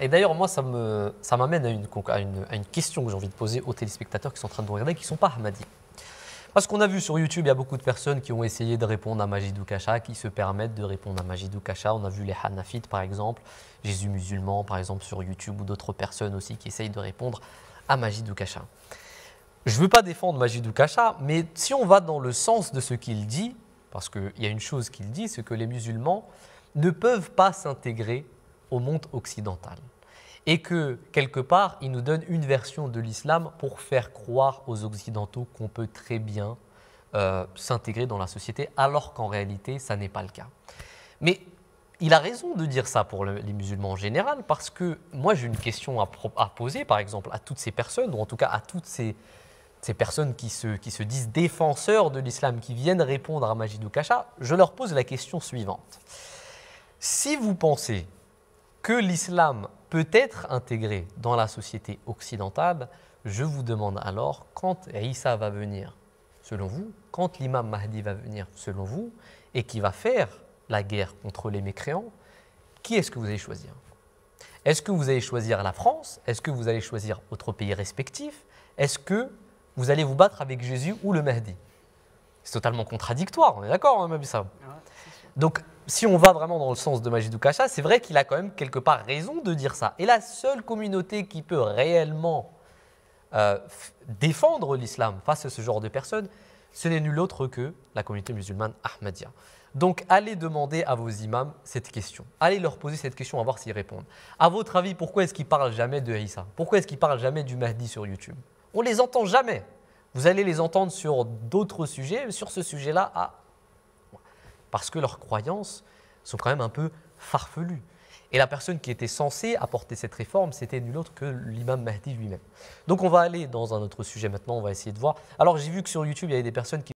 Et d'ailleurs, moi, ça m'amène ça à, une, à, une, question que j'ai envie de poser aux téléspectateurs qui sont en train de regarder et qui ne sont pas Ahmadi. Parce qu'on a vu sur YouTube, il y a beaucoup de personnes qui ont essayé de répondre à Majidou Kacha, qui se permettent de répondre à Majidou Kacha. On a vu les Hanafites, par exemple, Jésus musulman, par exemple, sur YouTube, ou d'autres personnes aussi qui essayent de répondre à Majidou Kacha. Je ne veux pas défendre Majidou Kacha, mais si on va dans le sens de ce qu'il dit, parce qu'il y a une chose qu'il dit, c'est que les musulmans ne peuvent pas s'intégrer au monde occidental. Et que, quelque part, il nous donne une version de l'islam pour faire croire aux Occidentaux qu'on peut très bien euh, s'intégrer dans la société, alors qu'en réalité, ça n'est pas le cas. Mais il a raison de dire ça pour les musulmans en général, parce que moi, j'ai une question à, poser, par exemple, à toutes ces personnes, ou en tout cas à toutes ces, personnes qui se, qui se disent défenseurs de l'islam, qui viennent répondre à Majidou Kacha, je leur pose la question suivante. Si vous pensez que l'islam peut être intégré dans la société occidentale, je vous demande alors quand Issa va venir, selon vous, quand l'imam Mahdi va venir, selon vous, et qui va faire la guerre contre les mécréants, qui est-ce que vous allez choisir Est-ce que vous allez choisir la France Est-ce que vous allez choisir votre pays respectif Est-ce que vous allez vous battre avec Jésus ou le Mahdi C'est totalement contradictoire, on est d'accord, a même ça. Donc si on va vraiment dans le sens de Majidou Kacha, c'est vrai qu'il a quand même quelque part raison de dire ça. Et la seule communauté qui peut réellement euh, défendre l'islam face à ce genre de personnes, ce n'est nul autre que la communauté musulmane Ahmadiyya. Donc allez demander à vos imams cette question. Allez leur poser cette question, à voir s'ils répondent. À votre avis, pourquoi est-ce qu'ils parlent jamais de Issa Pourquoi est-ce qu'ils parlent jamais du Mahdi sur YouTube On les entend jamais. Vous allez les entendre sur d'autres sujets, mais sur ce sujet-là, à parce que leurs croyances sont quand même un peu farfelues. Et la personne qui était censée apporter cette réforme, c'était nul autre que l'imam Mahdi lui-même. Donc on va aller dans un autre sujet maintenant, on va essayer de voir. Alors j'ai vu que sur YouTube, il y avait des personnes qui